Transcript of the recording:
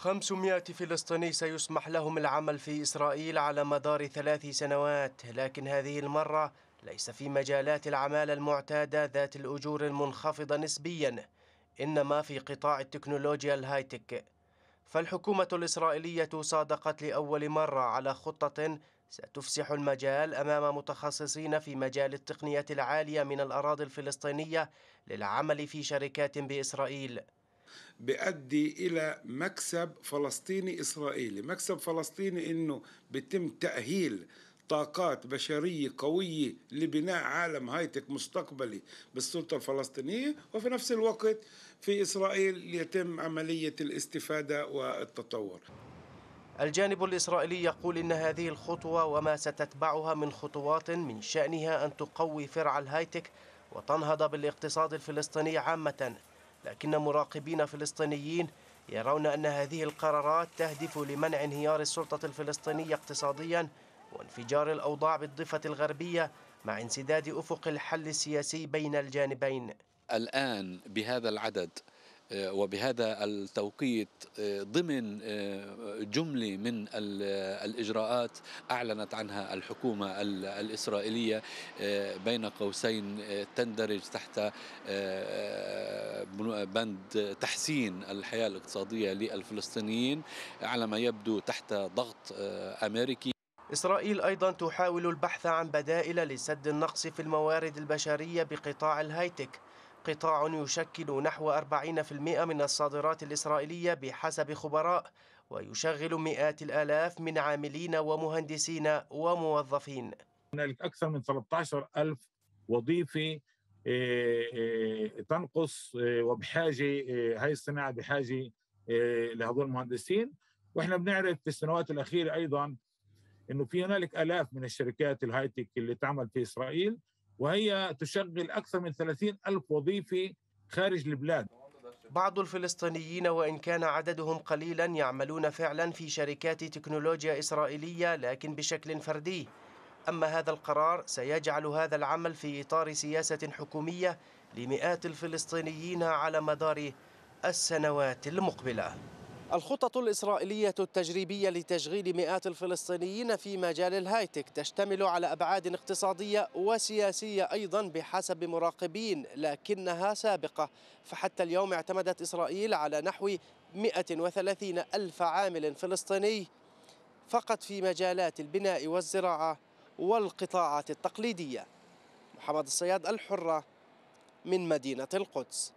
500 فلسطيني سيسمح لهم العمل في إسرائيل على مدار ثلاث سنوات لكن هذه المرة ليس في مجالات العمالة المعتادة ذات الأجور المنخفضة نسبيا إنما في قطاع التكنولوجيا الهايتك فالحكومة الإسرائيلية صادقت لأول مرة على خطة ستفسح المجال أمام متخصصين في مجال التقنية العالية من الأراضي الفلسطينية للعمل في شركات بإسرائيل بيؤدي إلى مكسب فلسطيني إسرائيلي مكسب فلسطيني إنه بيتم تأهيل طاقات بشرية قوية لبناء عالم هايتك مستقبلي بالسلطة الفلسطينية وفي نفس الوقت في إسرائيل يتم عملية الاستفادة والتطور الجانب الإسرائيلي يقول إن هذه الخطوة وما ستتبعها من خطوات من شأنها أن تقوي فرع الهايتك وتنهض بالاقتصاد الفلسطيني عامة لكن مراقبين فلسطينيين يرون أن هذه القرارات تهدف لمنع انهيار السلطة الفلسطينية اقتصاديا وانفجار الأوضاع بالضفة الغربية مع انسداد أفق الحل السياسي بين الجانبين الآن بهذا العدد آه، وبهذا التوقيت آه، ضمن آه، جمله من الاجراءات اعلنت عنها الحكومه الاسرائيليه بين قوسين تندرج تحت بند تحسين الحياه الاقتصاديه للفلسطينيين على ما يبدو تحت ضغط امريكي إسرائيل أيضا تحاول البحث عن بدائل لسد النقص في الموارد البشرية بقطاع الهايتك قطاع يشكل نحو 40% من الصادرات الإسرائيلية بحسب خبراء ويشغل مئات الآلاف من عاملين ومهندسين وموظفين هنالك أكثر من 13 ألف وظيفة آه، آه، تنقص آه، وبحاجة هاي الصناعة بحاجة لهذول المهندسين واحنا بنعرف في السنوات الأخيرة أيضا انه في هنالك الاف من الشركات الهايتك اللي تعمل في اسرائيل وهي تشغل أكثر من 30 ألف وظيفة خارج البلاد بعض الفلسطينيين وإن كان عددهم قليلا يعملون فعلا في شركات تكنولوجيا إسرائيلية لكن بشكل فردي أما هذا القرار سيجعل هذا العمل في إطار سياسة حكومية لمئات الفلسطينيين على مدار السنوات المقبله الخطط الإسرائيلية التجريبية لتشغيل مئات الفلسطينيين في مجال الهايتك تشتمل على أبعاد اقتصادية وسياسية أيضا بحسب مراقبين لكنها سابقة فحتى اليوم اعتمدت إسرائيل على نحو 130 ألف عامل فلسطيني فقط في مجالات البناء والزراعة والقطاعات التقليدية محمد الصياد الحرة من مدينة القدس